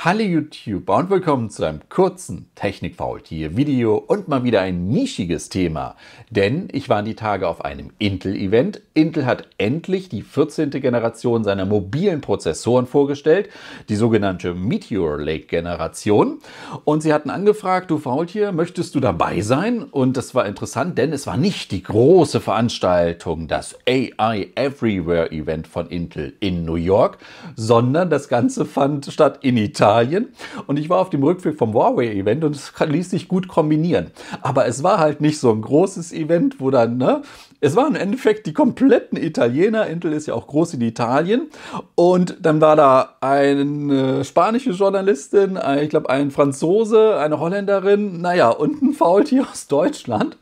Hallo YouTuber und willkommen zu einem kurzen Technik-Faultier-Video und mal wieder ein nischiges Thema. Denn ich war die Tage auf einem Intel-Event. Intel hat endlich die 14. Generation seiner mobilen Prozessoren vorgestellt, die sogenannte Meteor Lake-Generation. Und sie hatten angefragt, du Faultier, möchtest du dabei sein? Und das war interessant, denn es war nicht die große Veranstaltung, das AI Everywhere-Event von Intel in New York, sondern das Ganze fand statt in Italien Italien und ich war auf dem Rückweg vom Huawei-Event und es ließ sich gut kombinieren. Aber es war halt nicht so ein großes Event, wo dann, ne, es waren im Endeffekt die kompletten Italiener. Intel ist ja auch groß in Italien. Und dann war da eine spanische Journalistin, ich glaube ein Franzose, eine Holländerin, naja, und ein Faultier aus Deutschland.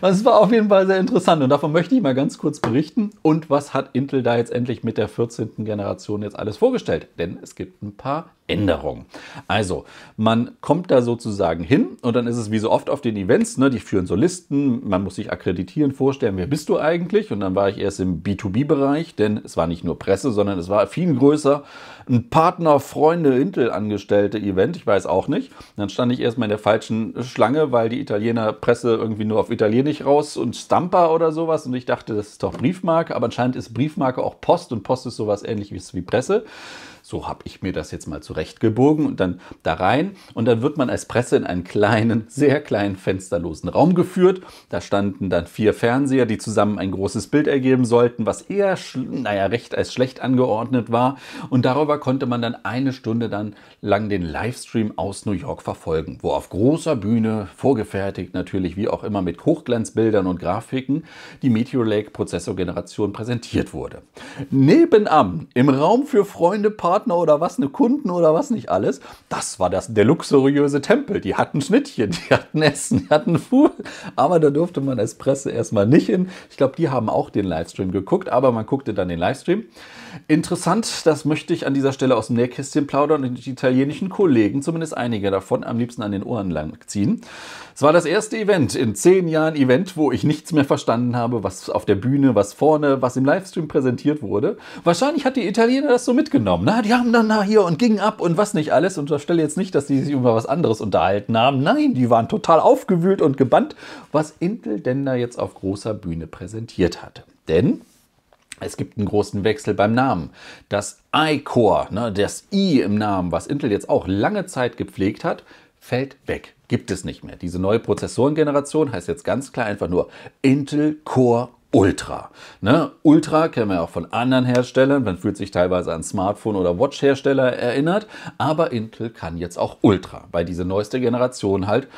Also es war auf jeden Fall sehr interessant und davon möchte ich mal ganz kurz berichten. Und was hat Intel da jetzt endlich mit der 14. Generation jetzt alles vorgestellt? Denn es gibt ein paar Änderung. Also, man kommt da sozusagen hin und dann ist es wie so oft auf den Events, ne, die führen so Listen, man muss sich akkreditieren, vorstellen, wer bist du eigentlich? Und dann war ich erst im B2B-Bereich, denn es war nicht nur Presse, sondern es war viel größer, ein Partner, Freunde, Intel-Angestellte-Event, ich weiß auch nicht. Und dann stand ich erstmal in der falschen Schlange, weil die Italiener Presse irgendwie nur auf Italienisch raus und Stamper oder sowas und ich dachte, das ist doch Briefmarke, aber anscheinend ist Briefmarke auch Post und Post ist sowas ähnliches wie Presse. So habe ich mir das jetzt mal zurechtgebogen und dann da rein. Und dann wird man als Presse in einen kleinen, sehr kleinen, fensterlosen Raum geführt. Da standen dann vier Fernseher, die zusammen ein großes Bild ergeben sollten, was eher, naja, recht als schlecht angeordnet war. Und darüber konnte man dann eine Stunde dann lang den Livestream aus New York verfolgen, wo auf großer Bühne, vorgefertigt natürlich, wie auch immer, mit Hochglanzbildern und Grafiken, die Meteor Lake Prozessorgeneration präsentiert wurde. Nebenan, im Raum für Freunde Part Partner oder was, eine Kunden oder was nicht alles. Das war das, der luxuriöse Tempel. Die hatten Schnittchen, die hatten Essen, die hatten Food. Aber da durfte man als Presse erstmal nicht hin. Ich glaube, die haben auch den Livestream geguckt, aber man guckte dann den Livestream. Interessant, das möchte ich an dieser Stelle aus dem Nähkästchen plaudern und die italienischen Kollegen, zumindest einige davon, am liebsten an den Ohren langziehen. Es war das erste Event in zehn Jahren Event, wo ich nichts mehr verstanden habe, was auf der Bühne, was vorne, was im Livestream präsentiert wurde. Wahrscheinlich hat die Italiener das so mitgenommen. Na, ne? die haben dann da hier und gingen ab und was nicht alles. Und unterstelle jetzt nicht, dass die sich über was anderes unterhalten haben. Nein, die waren total aufgewühlt und gebannt, was Intel denn da jetzt auf großer Bühne präsentiert hatte. Denn es gibt einen großen Wechsel beim Namen. Das iCore, ne, das i im Namen, was Intel jetzt auch lange Zeit gepflegt hat, fällt weg. Gibt es nicht mehr. Diese neue Prozessorengeneration heißt jetzt ganz klar einfach nur Intel Core Ultra. Ne? Ultra kennen wir auch von anderen Herstellern. Man fühlt sich teilweise an Smartphone- oder Watch-Hersteller erinnert. Aber Intel kann jetzt auch Ultra, weil diese neueste Generation halt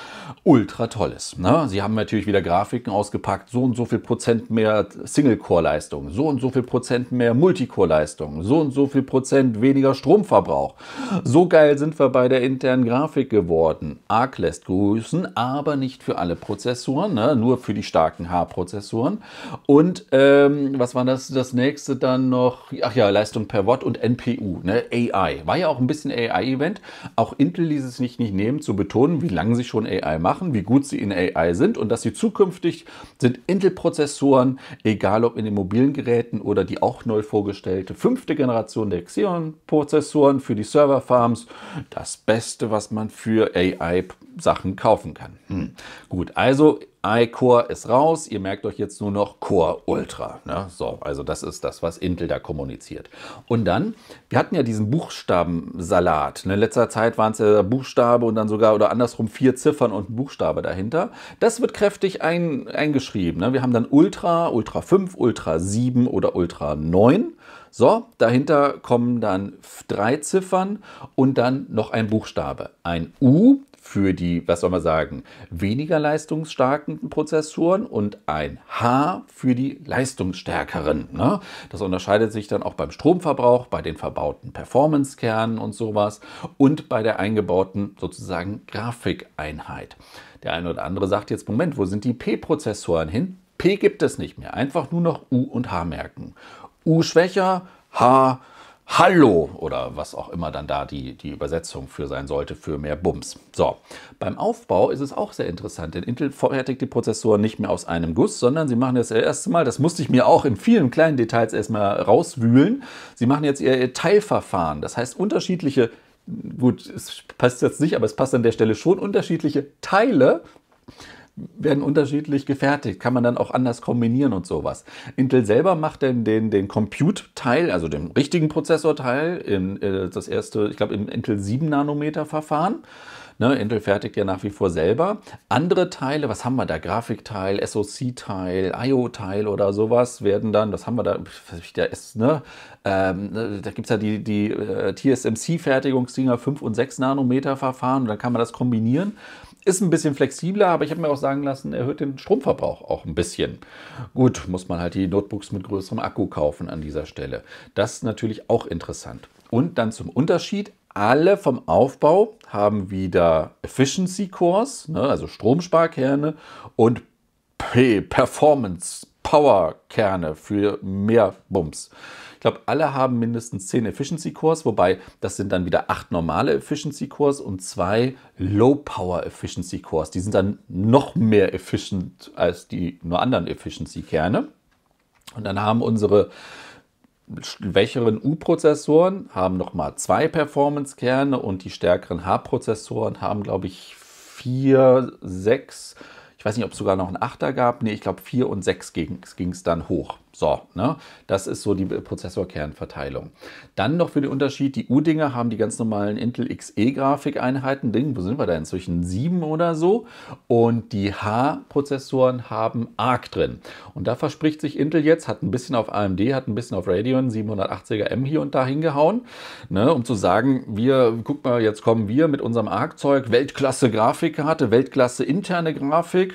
ultra toll ist. Ne? Sie haben natürlich wieder Grafiken ausgepackt. So und so viel Prozent mehr Single-Core-Leistung, so und so viel Prozent mehr Multicore-Leistung, so und so viel Prozent weniger Stromverbrauch. So geil sind wir bei der internen Grafik geworden. ARC lässt grüßen, aber nicht für alle Prozessoren, ne? nur für die starken H-Prozessoren. Und ähm, was war das, das nächste dann noch? Ach ja, Leistung per Watt und NPU, ne? AI. War ja auch ein bisschen AI-Event. Auch Intel ließ es nicht, nicht nehmen, zu betonen, wie lange sie schon AI machen, wie gut sie in AI sind und dass sie zukünftig sind Intel-Prozessoren, egal ob in den mobilen Geräten oder die auch neu vorgestellte fünfte Generation der Xeon-Prozessoren für die Serverfarms, das Beste, was man für AI Sachen kaufen kann. Hm. Gut, also iCore ist raus. Ihr merkt euch jetzt nur noch Core Ultra. Ne? So, also das ist das, was Intel da kommuniziert. Und dann, wir hatten ja diesen Buchstabensalat. Ne? In letzter Zeit waren es ja Buchstabe und dann sogar oder andersrum vier Ziffern und Buchstabe dahinter. Das wird kräftig ein, eingeschrieben. Ne? Wir haben dann Ultra, Ultra 5, Ultra 7 oder Ultra 9. So, dahinter kommen dann drei Ziffern und dann noch ein Buchstabe. Ein U, für die, was soll man sagen, weniger leistungsstarken Prozessoren und ein H für die leistungsstärkeren. Ne? Das unterscheidet sich dann auch beim Stromverbrauch, bei den verbauten Performance-Kernen und sowas und bei der eingebauten sozusagen Grafikeinheit. Der eine oder andere sagt jetzt, Moment, wo sind die P-Prozessoren hin? P gibt es nicht mehr, einfach nur noch U und H merken. U schwächer, H schwächer Hallo oder was auch immer dann da die, die Übersetzung für sein sollte, für mehr Bums. So, beim Aufbau ist es auch sehr interessant, denn Intel fertigt die Prozessoren nicht mehr aus einem Guss, sondern sie machen jetzt das erste Mal, das musste ich mir auch in vielen kleinen Details erstmal rauswühlen, sie machen jetzt ihr Teilverfahren, das heißt unterschiedliche, gut, es passt jetzt nicht, aber es passt an der Stelle schon, unterschiedliche Teile werden unterschiedlich gefertigt, kann man dann auch anders kombinieren und sowas. Intel selber macht dann den, den Compute-Teil, also den richtigen Prozessorteil, in, äh, das erste, ich glaube, im Intel 7-Nanometer-Verfahren. Ne, Intel fertigt ja nach wie vor selber. Andere Teile, was haben wir da? Grafikteil, SoC-Teil, IO-Teil oder sowas werden dann, was haben wir da? da, ist, ne? ähm, da gibt es ja die, die äh, TSMC-Fertigungsdinger 5 und 6 Nanometer Verfahren und dann kann man das kombinieren. Ist ein bisschen flexibler, aber ich habe mir auch sagen lassen, erhöht den Stromverbrauch auch ein bisschen. Gut, muss man halt die Notebooks mit größerem Akku kaufen an dieser Stelle. Das ist natürlich auch interessant. Und dann zum Unterschied, alle vom Aufbau haben wieder Efficiency Cores, ne, also Stromsparkerne und P Performance Power Kerne für mehr Bums glaube, alle haben mindestens 10 Efficiency Cores, wobei das sind dann wieder 8 normale Efficiency Cores und 2 Low Power Efficiency Cores. Die sind dann noch mehr efficient als die nur anderen Efficiency Kerne. Und dann haben unsere schwächeren U-Prozessoren haben nochmal zwei Performance-Kerne und die stärkeren H-Prozessoren haben, glaube ich, vier, sechs ich weiß nicht, ob es sogar noch einen Achter gab. Nee, ich glaube 4 und 6 ging es dann hoch. So, ne? das ist so die Prozessorkernverteilung. Dann noch für den Unterschied, die U-Dinger haben die ganz normalen Intel XE-Grafikeinheiten. Ding, wo sind wir da inzwischen? 7 oder so. Und die H-Prozessoren haben ARC drin. Und da verspricht sich Intel jetzt, hat ein bisschen auf AMD, hat ein bisschen auf Radeon 780er M hier und da hingehauen, ne? um zu sagen, wir, guck mal, jetzt kommen wir mit unserem ARC-Zeug, Weltklasse Grafikkarte, Weltklasse interne Grafik,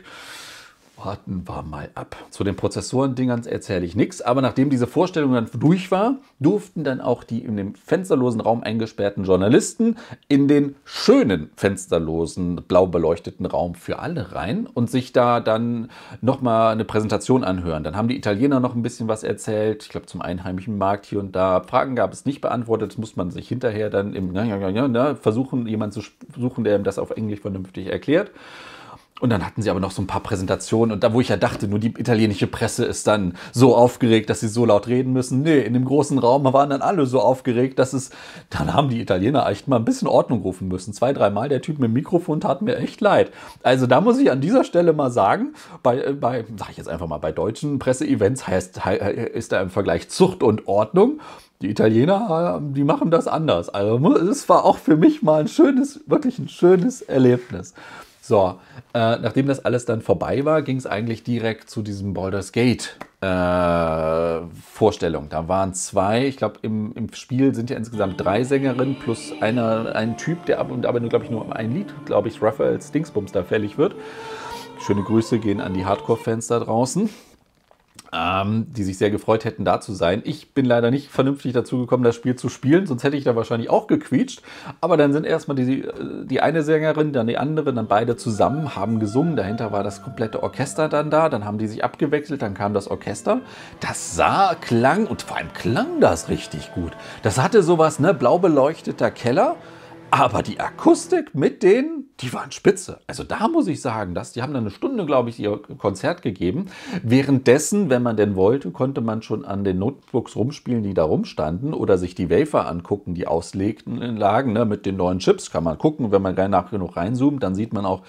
Warten wir mal ab. Zu den Prozessorendingern erzähle ich nichts, aber nachdem diese Vorstellung dann durch war, durften dann auch die in dem fensterlosen Raum eingesperrten Journalisten in den schönen fensterlosen, blau beleuchteten Raum für alle rein und sich da dann nochmal eine Präsentation anhören. Dann haben die Italiener noch ein bisschen was erzählt, ich glaube zum einheimischen Markt hier und da. Fragen gab es nicht beantwortet, muss man sich hinterher dann im versuchen, jemanden zu suchen, der ihm das auf Englisch vernünftig erklärt. Und dann hatten sie aber noch so ein paar Präsentationen und da, wo ich ja dachte, nur die italienische Presse ist dann so aufgeregt, dass sie so laut reden müssen. Nee, in dem großen Raum waren dann alle so aufgeregt, dass es, dann haben die Italiener echt mal ein bisschen Ordnung rufen müssen. Zwei, dreimal der Typ mit dem Mikrofon tat mir echt leid. Also da muss ich an dieser Stelle mal sagen, bei, äh, bei sag ich jetzt einfach mal, bei deutschen Presseevents heißt, ist da im Vergleich Zucht und Ordnung. Die Italiener, äh, die machen das anders. Also es war auch für mich mal ein schönes, wirklich ein schönes Erlebnis. So, äh, nachdem das alles dann vorbei war, ging es eigentlich direkt zu diesem Baldur's Gate äh, Vorstellung. Da waren zwei, ich glaube, im, im, Spiel sind ja insgesamt drei Sängerinnen plus einer, ein Typ, der ab und aber nur, glaube ich, nur ein Lied, glaube ich, Raphael Stingsbums da fällig wird. Schöne Grüße gehen an die Hardcore-Fans da draußen ähm, die sich sehr gefreut hätten, da zu sein. Ich bin leider nicht vernünftig dazu gekommen, das Spiel zu spielen, sonst hätte ich da wahrscheinlich auch gequetscht. Aber dann sind erstmal die, äh, die eine Sängerin, dann die andere, dann beide zusammen, haben gesungen. Dahinter war das komplette Orchester dann da, dann haben die sich abgewechselt, dann kam das Orchester. Das sah, klang und vor allem klang das richtig gut. Das hatte sowas, ne, blau beleuchteter Keller. Aber die Akustik mit denen, die waren spitze. Also da muss ich sagen, dass die haben dann eine Stunde, glaube ich, ihr Konzert gegeben. Währenddessen, wenn man denn wollte, konnte man schon an den Notebooks rumspielen, die da rumstanden oder sich die Wafer angucken, die auslegten in äh, Lagen. Ne? Mit den neuen Chips kann man gucken, wenn man nach genug reinzoomt, dann sieht man auch,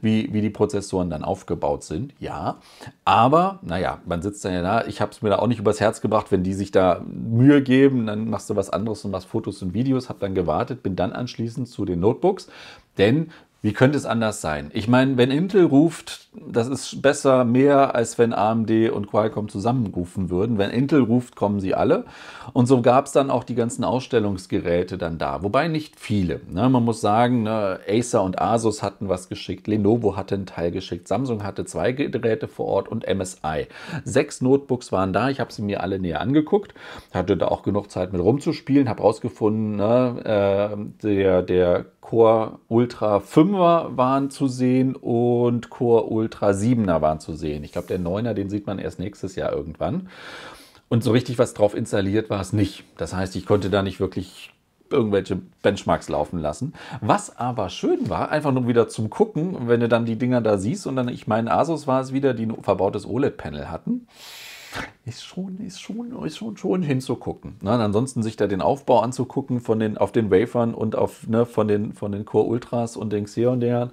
wie, wie die Prozessoren dann aufgebaut sind. Ja, aber naja, man sitzt dann ja da. Ich habe es mir da auch nicht übers Herz gebracht, wenn die sich da Mühe geben, dann machst du was anderes und machst Fotos und Videos. Habe dann gewartet, bin dann anschließend schließen zu den Notebooks. Denn wie könnte es anders sein? Ich meine, wenn Intel ruft, das ist besser mehr, als wenn AMD und Qualcomm zusammenrufen würden. Wenn Intel ruft, kommen sie alle. Und so gab es dann auch die ganzen Ausstellungsgeräte dann da. Wobei nicht viele. Ne? Man muss sagen, ne, Acer und Asus hatten was geschickt, Lenovo hatte einen Teil geschickt, Samsung hatte zwei Geräte vor Ort und MSI. Sechs Notebooks waren da. Ich habe sie mir alle näher angeguckt. Hatte da auch genug Zeit mit rumzuspielen. Habe rausgefunden, ne, äh, der, der Core Ultra 5er waren zu sehen und Core Ultra 7er waren zu sehen. Ich glaube, der 9er, den sieht man erst nächstes Jahr irgendwann. Und so richtig was drauf installiert war es nicht. Das heißt, ich konnte da nicht wirklich irgendwelche Benchmarks laufen lassen. Was aber schön war, einfach nur wieder zum Gucken, wenn du dann die Dinger da siehst und dann, ich meine, Asus war es wieder, die ein verbautes OLED-Panel hatten ist schon, ist schon, ist schon, schon hinzugucken. Ne? Und ansonsten sich da den Aufbau anzugucken von den, auf den Wafern und auf, ne, von den, von den Core Ultras und den Xeon, deren,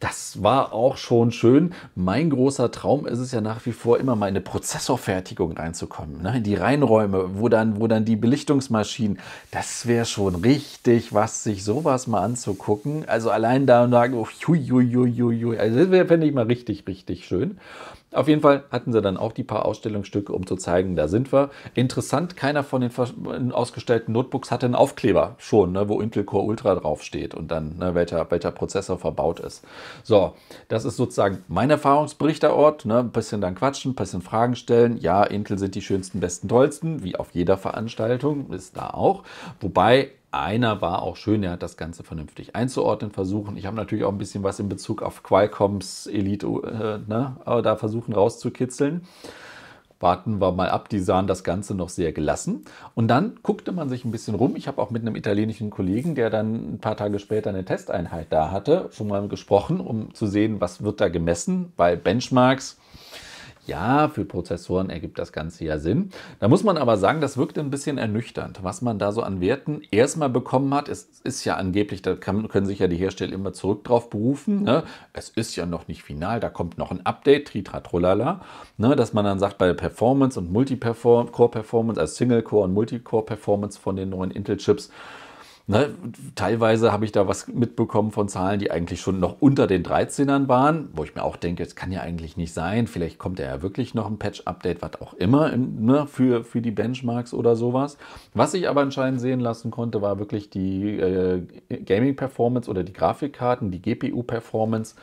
das war auch schon schön. Mein großer Traum ist es ja nach wie vor immer mal in eine Prozessorfertigung reinzukommen, ne? in die Reinräume, wo dann, wo dann die Belichtungsmaschinen, das wäre schon richtig was, sich sowas mal anzugucken. Also allein da und da, oh, also das wäre, ich mal richtig, richtig schön. Auf jeden Fall hatten sie dann auch die paar Ausstellungsstücke Stück, um zu zeigen, da sind wir. Interessant, keiner von den ausgestellten Notebooks hatte einen Aufkleber schon, ne, wo Intel Core Ultra draufsteht und dann ne, welcher, welcher Prozessor verbaut ist. So, das ist sozusagen mein Erfahrungsberichterort. Ne, ein bisschen dann quatschen, ein bisschen Fragen stellen. Ja, Intel sind die schönsten, besten, tollsten, wie auf jeder Veranstaltung, ist da auch. Wobei einer war auch schön, er hat das Ganze vernünftig einzuordnen versuchen. Ich habe natürlich auch ein bisschen was in Bezug auf Qualcomms Elite äh, ne, da versuchen rauszukitzeln warten wir mal ab. Die sahen das Ganze noch sehr gelassen. Und dann guckte man sich ein bisschen rum. Ich habe auch mit einem italienischen Kollegen, der dann ein paar Tage später eine Testeinheit da hatte, schon mal gesprochen, um zu sehen, was wird da gemessen, weil Benchmarks ja, für Prozessoren ergibt das Ganze ja Sinn. Da muss man aber sagen, das wirkt ein bisschen ernüchternd. Was man da so an Werten erstmal bekommen hat, es ist ja angeblich, da kann, können sich ja die Hersteller immer zurück drauf berufen. Ne? Es ist ja noch nicht final, da kommt noch ein Update, tritratrolala. Ne? Dass man dann sagt, bei Performance und Multi-Core-Performance, also Single-Core und Multi-Core-Performance von den neuen Intel-Chips, Ne, teilweise habe ich da was mitbekommen von Zahlen, die eigentlich schon noch unter den 13ern waren, wo ich mir auch denke, es kann ja eigentlich nicht sein. Vielleicht kommt ja wirklich noch ein Patch-Update, was auch immer in, ne, für, für die Benchmarks oder sowas. Was ich aber anscheinend sehen lassen konnte, war wirklich die äh, Gaming-Performance oder die Grafikkarten, die GPU-Performance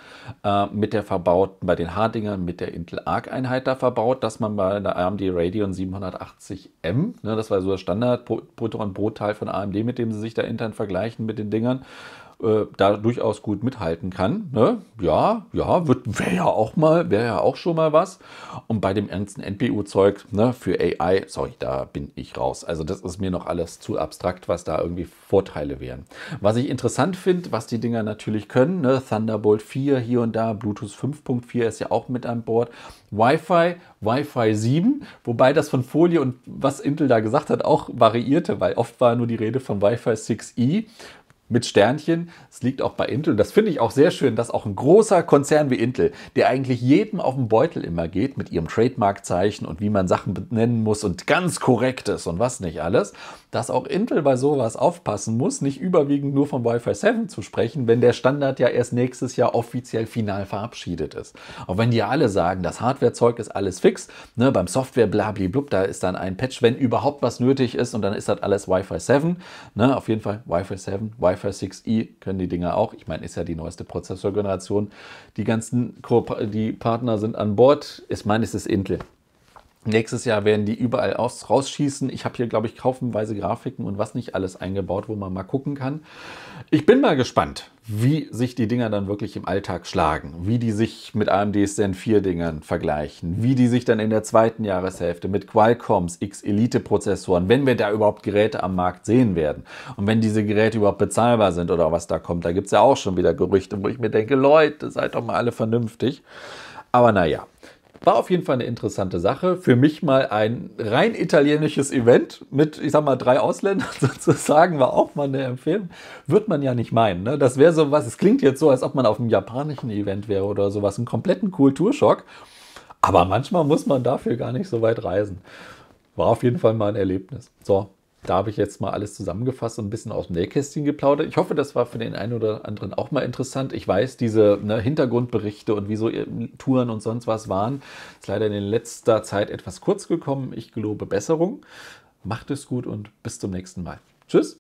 äh, mit der verbauten, bei den Hardingern mit der Intel Arc-Einheit da verbaut, dass man bei der AMD Radeon 780M, ne, das war so der Standard-Bruttoan-Brotteil von AMD, mit dem sie sich da intern vergleichen mit den Dingern. Äh, da durchaus gut mithalten kann. Ne? Ja, ja, wäre ja auch mal, wäre ja auch schon mal was. Und bei dem ernsten NPU-Zeug ne, für AI, sorry, da bin ich raus. Also das ist mir noch alles zu abstrakt, was da irgendwie Vorteile wären. Was ich interessant finde, was die Dinger natürlich können, ne? Thunderbolt 4 hier und da, Bluetooth 5.4 ist ja auch mit an Bord. Wi-Fi, Wi-Fi 7, wobei das von Folie und was Intel da gesagt hat, auch variierte, weil oft war nur die Rede von Wi-Fi 6E mit Sternchen. Es liegt auch bei Intel. Und das finde ich auch sehr schön, dass auch ein großer Konzern wie Intel, der eigentlich jedem auf den Beutel immer geht, mit ihrem Trademarkzeichen und wie man Sachen benennen muss und ganz korrekt ist und was nicht alles, dass auch Intel bei sowas aufpassen muss, nicht überwiegend nur von Wi-Fi 7 zu sprechen, wenn der Standard ja erst nächstes Jahr offiziell final verabschiedet ist. Auch wenn die alle sagen, das Hardwarezeug ist alles fix, ne, beim Software blablablub, da ist dann ein Patch, wenn überhaupt was nötig ist und dann ist das alles Wi-Fi 7. Ne, auf jeden Fall Wi-Fi 7, Wi-Fi FS 6i e können die Dinger auch. Ich meine, ist ja die neueste Prozessorgeneration. Die ganzen Co die Partner sind an Bord. Ich meine, es ist Intel. Nächstes Jahr werden die überall aus, rausschießen. Ich habe hier, glaube ich, kaufenweise Grafiken und was nicht alles eingebaut, wo man mal gucken kann. Ich bin mal gespannt wie sich die Dinger dann wirklich im Alltag schlagen, wie die sich mit AMDs Zen 4 Dingern vergleichen, wie die sich dann in der zweiten Jahreshälfte mit Qualcomms X Elite Prozessoren, wenn wir da überhaupt Geräte am Markt sehen werden und wenn diese Geräte überhaupt bezahlbar sind oder was da kommt, da gibt es ja auch schon wieder Gerüchte, wo ich mir denke, Leute, seid doch mal alle vernünftig. Aber naja, war auf jeden Fall eine interessante Sache. Für mich mal ein rein italienisches Event mit, ich sag mal, drei Ausländern sozusagen, war auch mal eine Empfehlung. Wird man ja nicht meinen. Ne? Das wäre sowas, es klingt jetzt so, als ob man auf einem japanischen Event wäre oder sowas, einen kompletten Kulturschock. Aber manchmal muss man dafür gar nicht so weit reisen. War auf jeden Fall mal ein Erlebnis. So, da habe ich jetzt mal alles zusammengefasst und ein bisschen aus dem Nähkästchen geplaudert. Ich hoffe, das war für den einen oder anderen auch mal interessant. Ich weiß, diese ne, Hintergrundberichte und wieso Touren und sonst was waren, ist leider in letzter Zeit etwas kurz gekommen. Ich gelobe Besserung. Macht es gut und bis zum nächsten Mal. Tschüss.